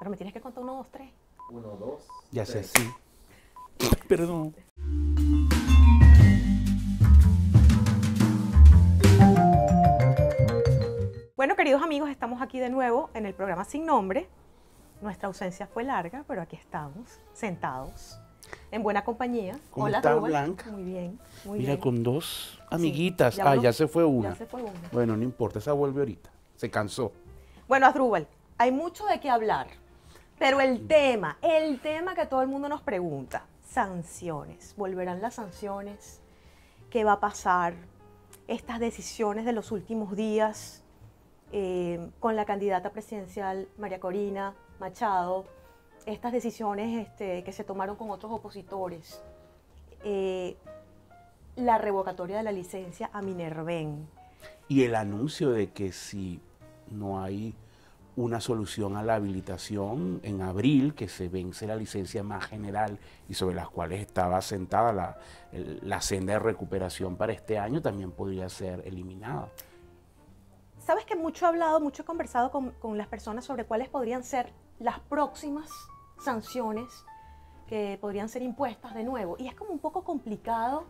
Pero me tienes que contar uno, dos, tres. Uno, dos. Ya sé, sí. Perdón. Bueno, queridos amigos, estamos aquí de nuevo en el programa Sin Nombre. Nuestra ausencia fue larga, pero aquí estamos, sentados, en buena compañía. Hola, está, Blanca? Muy bien, Mira, con dos amiguitas. ah, ya se fue una. Ya se fue una. Bueno, no importa, esa vuelve ahorita. Se cansó. Bueno, Azdrúbal, hay mucho de qué hablar. Pero el mm. tema, el tema que todo el mundo nos pregunta, sanciones. ¿Volverán las sanciones? ¿Qué va a pasar? Estas decisiones de los últimos días eh, con la candidata presidencial María Corina Machado, estas decisiones este, que se tomaron con otros opositores, eh, la revocatoria de la licencia a Minerven Y el anuncio de que si no hay una solución a la habilitación en abril, que se vence la licencia más general y sobre las cuales estaba sentada la, senda de recuperación para este año, también podría ser eliminada. Sabes que mucho he hablado, mucho he conversado con, las personas sobre cuáles podrían ser las próximas sanciones que podrían ser impuestas de nuevo. Y es como un poco complicado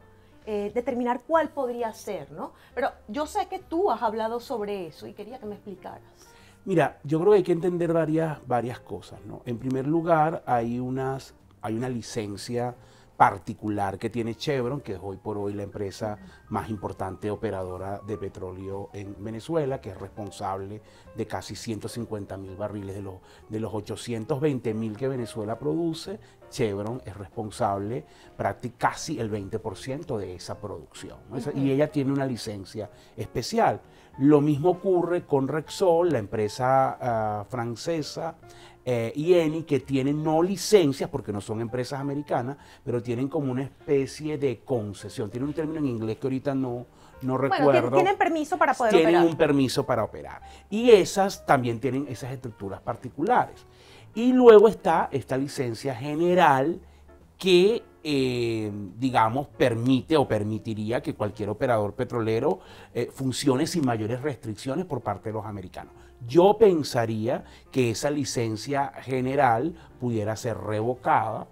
eh, determinar cuál podría ser, ¿no? Pero yo sé que tú has hablado sobre eso y quería que me explicaras. Mira, yo creo que hay que entender varias, varias cosas. En primer lugar, hay, unas, hay una licencia particular que tiene Chevron, que es hoy por hoy la empresa más importante operadora de petróleo en Venezuela, que es responsable de casi 150 mil barriles de los, de los 820 mil que Venezuela produce. Chevron es responsable prácticamente casi el 20% de esa producción. Y ella tiene una licencia especial. Lo mismo ocurre con Rexol, la empresa ah, francesa, eh, y ENI que tienen no licencias, porque no son empresas americanas, pero tienen como una especie de concesión. Tiene un término en inglés que ahorita no, no bueno, recuerdo. tienen permiso para poder operar. Tienen un permiso para operar. Y esas también tienen esas estructuras particulares. Y luego está esta licencia general que eh, digamos, permite o permitiría que cualquier operador petrolero eh, funcione sin mayores restricciones por parte de los americanos. Yo pensaría que esa licencia general pudiera ser revocada,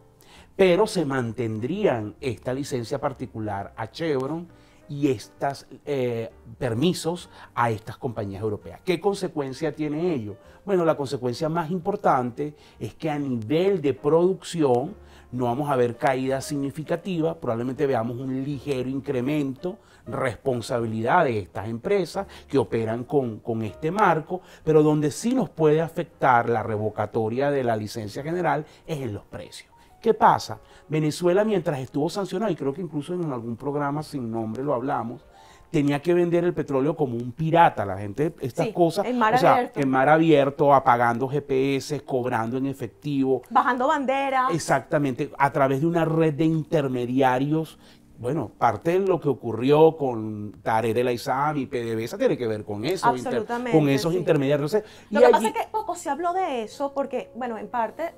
pero se mantendrían esta licencia particular a Chevron y estos eh, permisos a estas compañías europeas. ¿Qué consecuencia tiene ello? Bueno, la consecuencia más importante es que a nivel de producción, no vamos a ver caída significativa, probablemente veamos un ligero incremento, responsabilidad de estas empresas que operan con, con este marco, pero donde sí nos puede afectar la revocatoria de la licencia general es en los precios. ¿Qué pasa? Venezuela mientras estuvo sancionada, y creo que incluso en algún programa sin nombre lo hablamos, tenía que vender el petróleo como un pirata. La gente, estas cosas, en mar, abierto. en mar abierto, apagando GPS, cobrando en efectivo. Bajando banderas. Exactamente, a través de una red de intermediarios. Bueno, parte de lo que ocurrió con de la Isam y PDVSA tiene que ver con eso, Absolutamente, con esos intermediarios. lo que pasa es que poco se habló de eso porque, bueno, en parte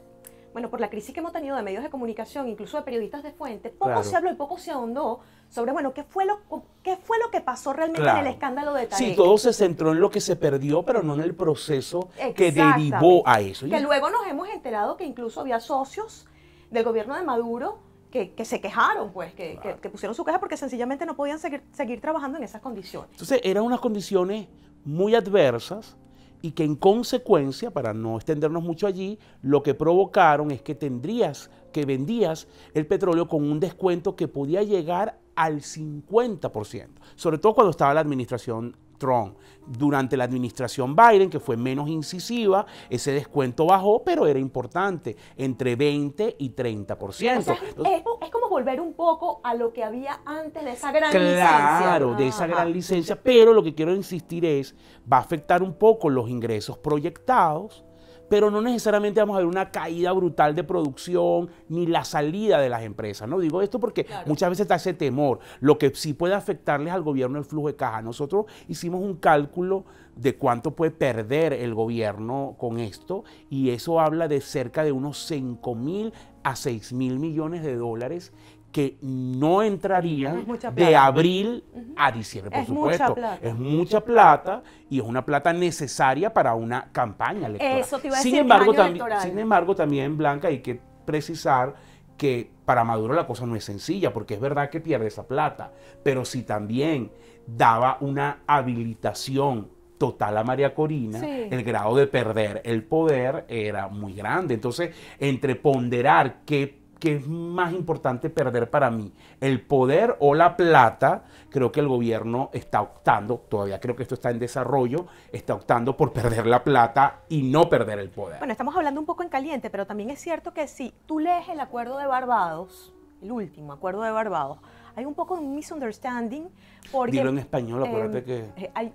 bueno, por la crisis que hemos tenido de medios de comunicación, incluso de periodistas de fuente, poco se habló y poco se ahondó sobre, bueno, qué fue lo, qué fue lo que pasó realmente en el escándalo de Tarek. Sí, todo se centró en lo que se perdió, pero no en el proceso que derivó a eso. Que luego nos hemos enterado que incluso había socios del gobierno de Maduro que, se quejaron, pues, que, pusieron su queja porque sencillamente no podían seguir, seguir, trabajando en esas condiciones. Entonces, eran unas condiciones muy adversas y que en consecuencia, para no extendernos mucho allí, lo que provocaron es que tendrías que vendías el petróleo con un descuento que podía llegar al 50%, sobre todo cuando estaba la administración Trump. Durante la administración Biden, que fue menos incisiva, ese descuento bajó, pero era importante, entre 20 y 30%. es, como volver un poco a lo que había antes de esa gran licencia. Claro, de esa gran licencia, pero lo que quiero insistir es, va a afectar un poco los ingresos proyectados pero no necesariamente vamos a ver una caída brutal de producción ni la salida de las empresas. No digo esto porque muchas veces está ese temor. Lo que sí puede afectarles al gobierno el flujo de caja. Nosotros hicimos un cálculo de cuánto puede perder el gobierno con esto y eso habla de cerca de unos 5 mil a 6 mil millones de dólares que no entraría de abril a diciembre, por es supuesto. Mucha plata. Es mucha plata y es una plata necesaria para una campaña electoral. Eso te iba a sin embargo, también, sin embargo, también, Blanca, hay que precisar que para Maduro la cosa no es sencilla, porque es verdad que pierde esa plata, pero si también daba una habilitación total a María Corina, el grado de perder el poder era muy grande. Entonces, entre ponderar qué que es más importante perder para mí? ¿El poder o la plata? Creo que el gobierno está optando, todavía creo que esto está en desarrollo, está optando por perder la plata y no perder el poder. Bueno, estamos hablando un poco en caliente, pero también es cierto que si tú lees el acuerdo de Barbados, el último acuerdo de Barbados, hay un poco de un misunderstanding. Porque, Dilo en español, acuérdate em, que... Eh, hay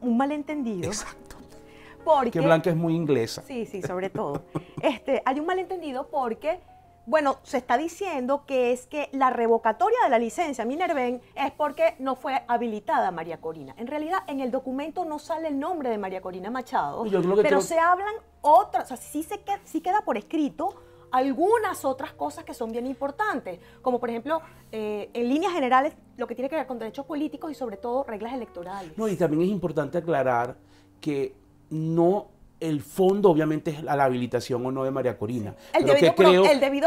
un malentendido. Exacto. Porque, que Blanca es muy inglesa. Sí, sí, sobre todo. este, hay un malentendido porque bueno, se está diciendo que es que la revocatoria de la licencia Minerven es porque no fue habilitada María Corina. En realidad, en el documento no sale el nombre de María Corina Machado, pero se hablan otras, o sea, sí, se queda, sí queda por escrito algunas otras cosas que son bien importantes, como por ejemplo, eh, en líneas generales, lo que tiene que ver con derechos políticos y sobre todo reglas electorales. No, y también es importante aclarar que no el fondo obviamente es a la habilitación o no de María Corina. El debido, que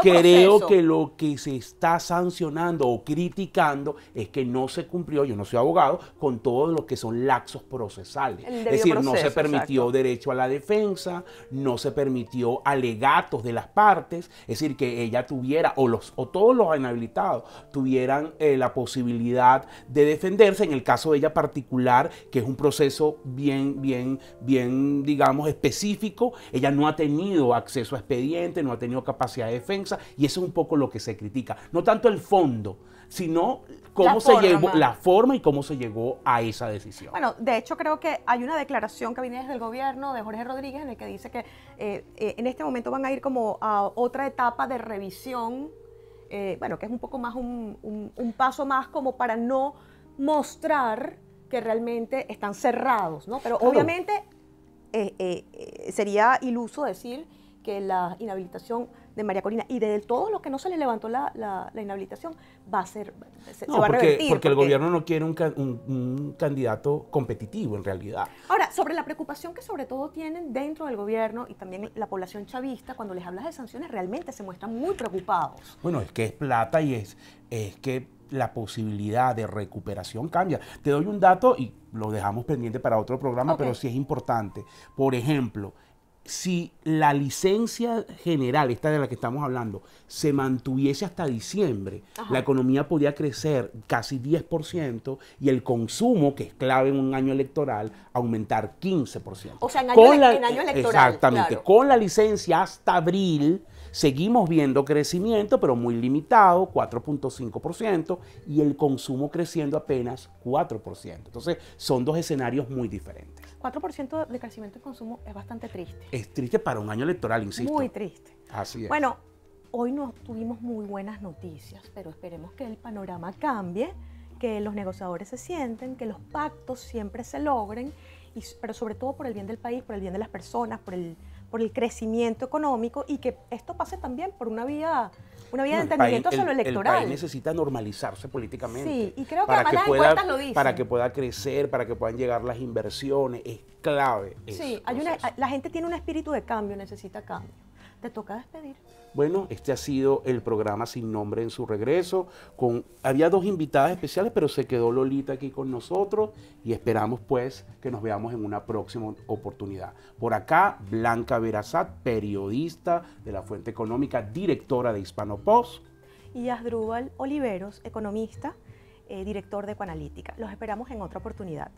creo, creo que lo que se está sancionando o criticando es que no se cumplió, yo no soy abogado, con todo lo que son laxos procesales. Es decir, no se permitió derecho a la defensa, no se permitió alegatos de las partes, es decir, que ella tuviera o los o todos los inhabilitados tuvieran eh, la posibilidad de defenderse en el caso de ella particular, que es un proceso bien bien bien digamos específico, ella no ha tenido acceso a expediente, no ha tenido capacidad de defensa y eso es un poco lo que se critica. No tanto el fondo, sino cómo se la forma y cómo se llegó a esa decisión. Bueno, de hecho creo que hay una declaración que viene desde el gobierno de Jorge Rodríguez en el que dice que eh, eh, en este momento van a ir como a otra etapa de revisión, eh, bueno, que es un poco más un, paso más como para no mostrar que realmente están cerrados, ¿no? Pero obviamente eh, eh, eh, sería iluso decir que la inhabilitación de María Corina y de, todos todo lo que no se le levantó la, la, inhabilitación va a ser porque, porque, el gobierno no quiere un, candidato competitivo en realidad. Ahora, sobre la preocupación que sobre todo tienen dentro del gobierno y también la población chavista, cuando les hablas de sanciones realmente se muestran muy preocupados. Bueno, es que es plata y es, es que la posibilidad de recuperación cambia. Te doy un dato y lo dejamos pendiente para otro programa, pero sí es importante. Por ejemplo, si la licencia general, esta de la que estamos hablando, se mantuviese hasta diciembre, la economía podría crecer casi 10% y el consumo, que es clave en un año electoral, aumentar 15%. O sea, en año, año electoral. Exactamente. Con la licencia hasta abril, Seguimos viendo crecimiento, pero muy limitado, 4.5%, y el consumo creciendo apenas 4%. Entonces, son dos escenarios muy diferentes. 4% de crecimiento de consumo es bastante triste. Es triste para un año electoral, insisto. Muy triste. Así es. Bueno, hoy no tuvimos muy buenas noticias, pero esperemos que el panorama cambie, que los negociadores se sienten, que los pactos siempre se logren, pero sobre todo por el bien del país, por el bien de las personas, por el por el crecimiento económico y que esto pase también por una vía una vía de entendimiento solo electoral. El país necesita normalizarse políticamente. Sí, y creo que para pueda, Para que pueda crecer, para que puedan llegar las inversiones, es clave. Sí, la gente tiene un espíritu de cambio, necesita cambio te toca despedir. Bueno, este ha sido el programa Sin Nombre en su regreso. Con, había dos invitadas especiales, pero se quedó Lolita aquí con nosotros y esperamos pues que nos veamos en una próxima oportunidad. Por acá, Blanca Verazat, periodista de la Fuente Económica, directora de Hispano Post. Y Asdrúbal Oliveros, economista, eh, director de Ecoanalítica. Los esperamos en otra oportunidad.